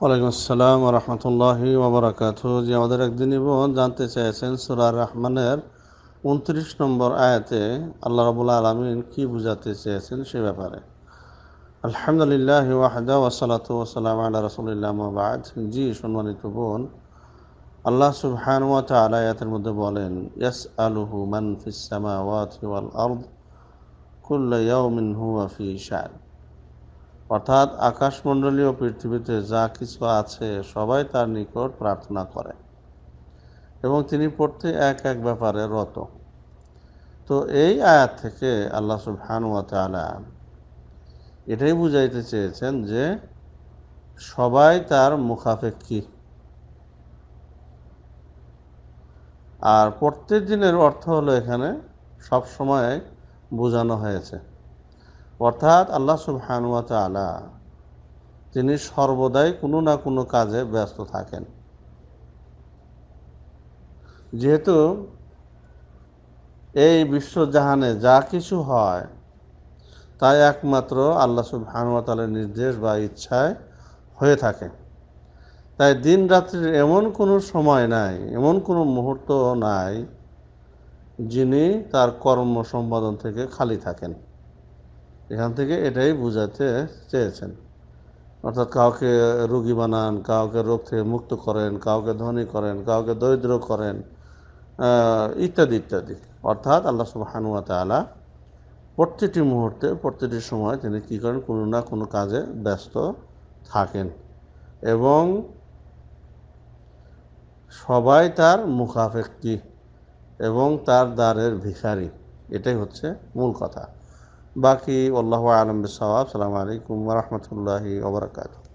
ওয়ালাইকুম আসসালাম রহমতুল্লাহি ওবরাকাত যে আমাদের একদিন বোন জানতে চেয়েছেন সুরা রহমানের উনত্রিশ নম্বর আয়াতে আল্লাহ রবুল্লা আলমিন কী বুঝাতে চেয়েছেন সে ব্যাপারে আলহামদুলিল্লাহ ওয়াহদা ওসালাত ওসালাম আল্লাহ রসুলিল্লাহ মাবাদ জি সম্মানিত বোন আল্লাহ সুবহান ওয়াত আলায়াতের মধ্যে বলেন ইয়াস আলহু মান ফিসামা ওয়াত ওয়াল আর্দ কুল্লা ইয়াউমিন হুয়া ফি শাদ অর্থাৎ আকাশমণ্ডলী ও পৃথিবীতে যা কিছু আছে সবাই তার নিকট প্রার্থনা করে এবং তিনি পড়তে এক এক ব্যাপারে রত তো এই আয়াত থেকে আল্লাহ সুবহানুয়ালা এটাই বুঝাইতে চেয়েছেন যে সবাই তার মুখাপেক্ষী আর প্রত্যেক দিনের অর্থ হলো এখানে সব সময় বোঝানো হয়েছে অর্থাৎ আল্লাহ সুবহানুয়া তালা তিনি সর্বদাই কোনো না কোনো কাজে ব্যস্ত থাকেন যেহেতু এই বিশ্বজাহানে যা কিছু হয় তাই একমাত্র আল্লাহ সুবহানুয়া তালের নির্দেশ বা ইচ্ছায় হয়ে থাকে তাই দিন রাত্রির এমন কোনো সময় নাই এমন কোনো মুহূর্ত নাই যিনি তার কর্ম সম্পাদন থেকে খালি থাকেন এখান থেকে এটাই বোঝাতে চেয়েছেন অর্থাৎ কাউকে রুগী বানান কাউকে রোগ থেকে মুক্ত করেন কাউকে ধনী করেন কাউকে দরিদ্র করেন ইত্যাদি ইত্যাদি অর্থাৎ আল্লাহ হানুয়াতে আলা প্রতিটি মুহূর্তে প্রতিটি সময় তিনি কী করেন কোনো না কোনো কাজে ব্যস্ত থাকেন এবং সবাই তার মুখাফেক্তি এবং তার দ্বারের ভিখারি এটাই হচ্ছে মূল কথা باقي والله أعلم بالصواب السلام عليكم ورحمة الله وبركاته